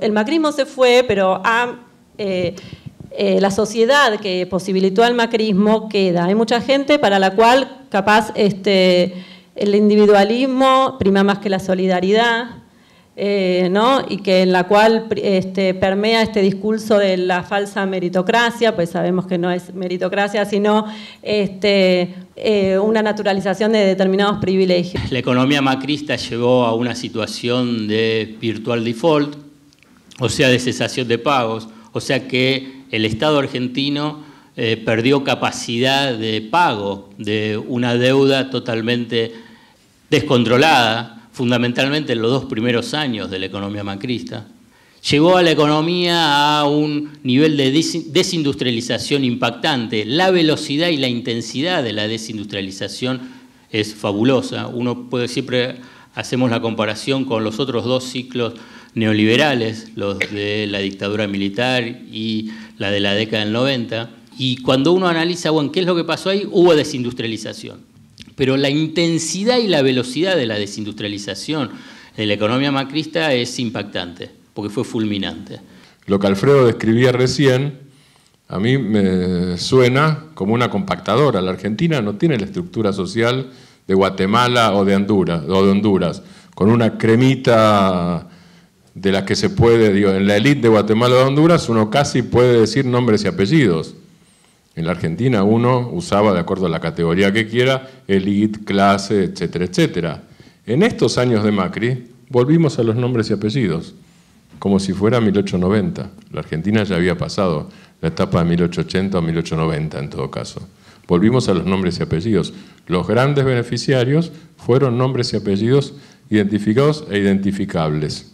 El macrismo se fue, pero a, eh, eh, la sociedad que posibilitó el macrismo queda. Hay mucha gente para la cual capaz este, el individualismo prima más que la solidaridad, eh, y que en la cual este, permea este discurso de la falsa meritocracia, pues sabemos que no es meritocracia, sino este, una naturalización de determinados privilegios. La economía macrista llegó a una situación de virtual default, o sea de cesación de pagos, o sea que el Estado argentino eh, perdió capacidad de pago de una deuda totalmente descontrolada, fundamentalmente en los dos primeros años de la economía macrista. Llegó a la economía a un nivel de desindustrialización impactante. La velocidad y la intensidad de la desindustrialización es fabulosa. Uno puede siempre hacemos la comparación con los otros dos ciclos neoliberales, los de la dictadura militar y la de la década del 90. Y cuando uno analiza, ¿qué es lo que pasó ahí? Hubo desindustrialización. Pero la intensidad y la velocidad de la desindustrialización de la economía macrista es impactante, porque fue fulminante. Lo que Alfredo describía recién, a mí me suena como una compactadora. La Argentina no tiene la estructura social de Guatemala o de Honduras, o de Honduras con una cremita de las que se puede, digo, en la élite de Guatemala o de Honduras uno casi puede decir nombres y apellidos. En la Argentina uno usaba, de acuerdo a la categoría que quiera, élite, clase, etcétera, etcétera. En estos años de Macri volvimos a los nombres y apellidos, como si fuera 1890. La Argentina ya había pasado la etapa de 1880 o 1890 en todo caso. Volvimos a los nombres y apellidos. Los grandes beneficiarios fueron nombres y apellidos identificados e identificables.